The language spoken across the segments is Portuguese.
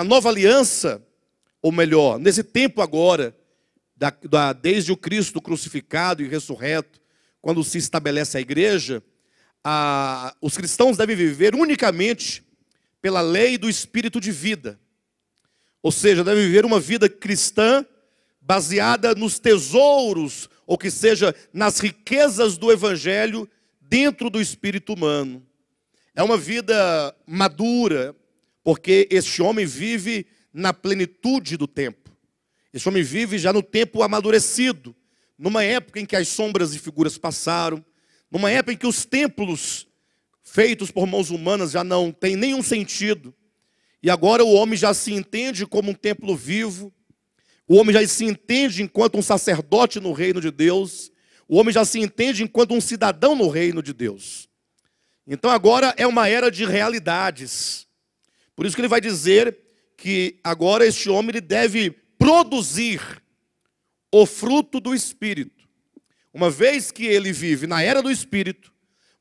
A nova aliança, ou melhor, nesse tempo agora, da, da, desde o Cristo crucificado e ressurreto, quando se estabelece a igreja, a, os cristãos devem viver unicamente pela lei do espírito de vida. Ou seja, devem viver uma vida cristã baseada nos tesouros, ou que seja, nas riquezas do evangelho dentro do espírito humano. É uma vida madura, porque este homem vive na plenitude do tempo. Este homem vive já no tempo amadurecido, numa época em que as sombras e figuras passaram, numa época em que os templos feitos por mãos humanas já não têm nenhum sentido. E agora o homem já se entende como um templo vivo, o homem já se entende enquanto um sacerdote no reino de Deus, o homem já se entende enquanto um cidadão no reino de Deus. Então agora é uma era de realidades. Por isso que ele vai dizer que agora este homem ele deve produzir o fruto do Espírito. Uma vez que ele vive na era do Espírito,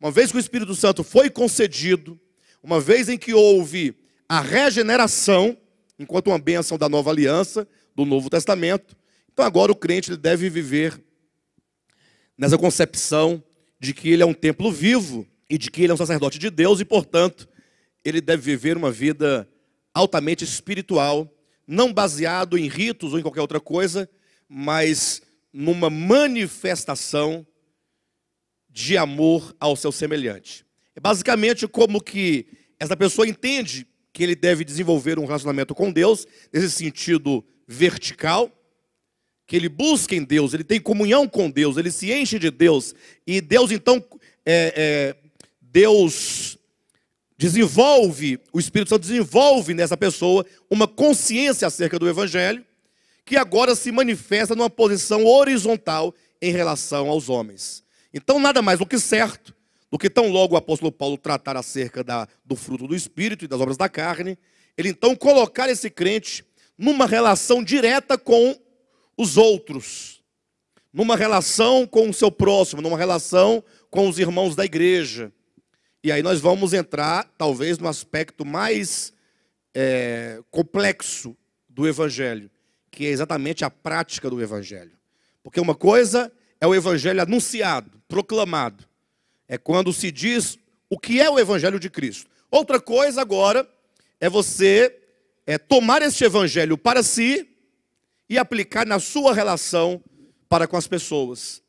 uma vez que o Espírito Santo foi concedido, uma vez em que houve a regeneração, enquanto uma bênção da nova aliança, do Novo Testamento, então agora o crente ele deve viver nessa concepção de que ele é um templo vivo e de que ele é um sacerdote de Deus e, portanto, ele deve viver uma vida altamente espiritual, não baseado em ritos ou em qualquer outra coisa, mas numa manifestação de amor ao seu semelhante. É basicamente como que essa pessoa entende que ele deve desenvolver um relacionamento com Deus, nesse sentido vertical, que ele busca em Deus, ele tem comunhão com Deus, ele se enche de Deus, e Deus então, é, é, Deus desenvolve, o Espírito Santo desenvolve nessa pessoa uma consciência acerca do Evangelho, que agora se manifesta numa posição horizontal em relação aos homens. Então, nada mais do que certo, do que tão logo o apóstolo Paulo tratar acerca da, do fruto do Espírito e das obras da carne, ele então colocar esse crente numa relação direta com os outros, numa relação com o seu próximo, numa relação com os irmãos da igreja e aí nós vamos entrar, talvez, no aspecto mais é, complexo do Evangelho, que é exatamente a prática do Evangelho. Porque uma coisa é o Evangelho anunciado, proclamado, é quando se diz o que é o Evangelho de Cristo. Outra coisa agora é você é, tomar este Evangelho para si e aplicar na sua relação para com as pessoas.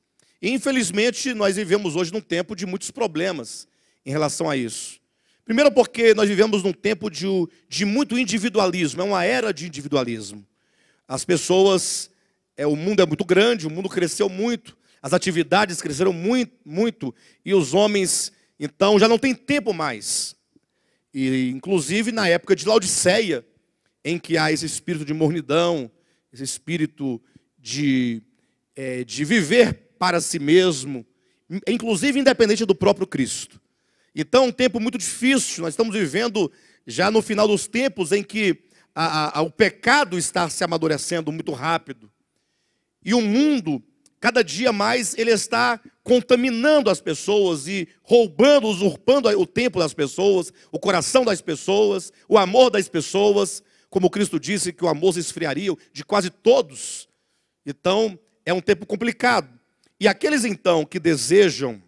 infelizmente, nós vivemos hoje num tempo de muitos problemas em relação a isso. Primeiro, porque nós vivemos num tempo de, de muito individualismo, é uma era de individualismo. As pessoas, é, o mundo é muito grande, o mundo cresceu muito, as atividades cresceram muito, muito e os homens, então, já não têm tempo mais. E, inclusive, na época de Laodiceia, em que há esse espírito de mornidão, esse espírito de, é, de viver para si mesmo, inclusive independente do próprio Cristo. Então, é um tempo muito difícil. Nós estamos vivendo já no final dos tempos em que a, a, o pecado está se amadurecendo muito rápido. E o mundo, cada dia mais, ele está contaminando as pessoas e roubando, usurpando o tempo das pessoas, o coração das pessoas, o amor das pessoas. Como Cristo disse que o amor se esfriaria de quase todos. Então, é um tempo complicado. E aqueles então que desejam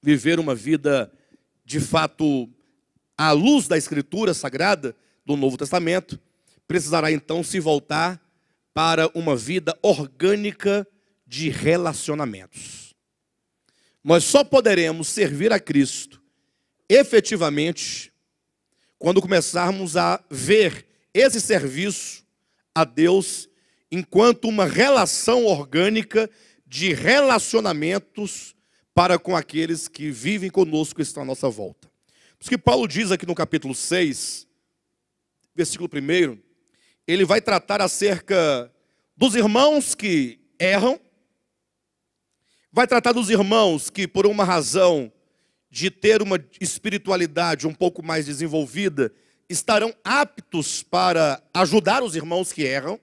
viver uma vida de fato, à luz da Escritura Sagrada do Novo Testamento, precisará então se voltar para uma vida orgânica de relacionamentos. Nós só poderemos servir a Cristo efetivamente quando começarmos a ver esse serviço a Deus enquanto uma relação orgânica de relacionamentos para com aqueles que vivem conosco e estão à nossa volta. Por isso que Paulo diz aqui no capítulo 6, versículo 1, ele vai tratar acerca dos irmãos que erram, vai tratar dos irmãos que, por uma razão de ter uma espiritualidade um pouco mais desenvolvida, estarão aptos para ajudar os irmãos que erram.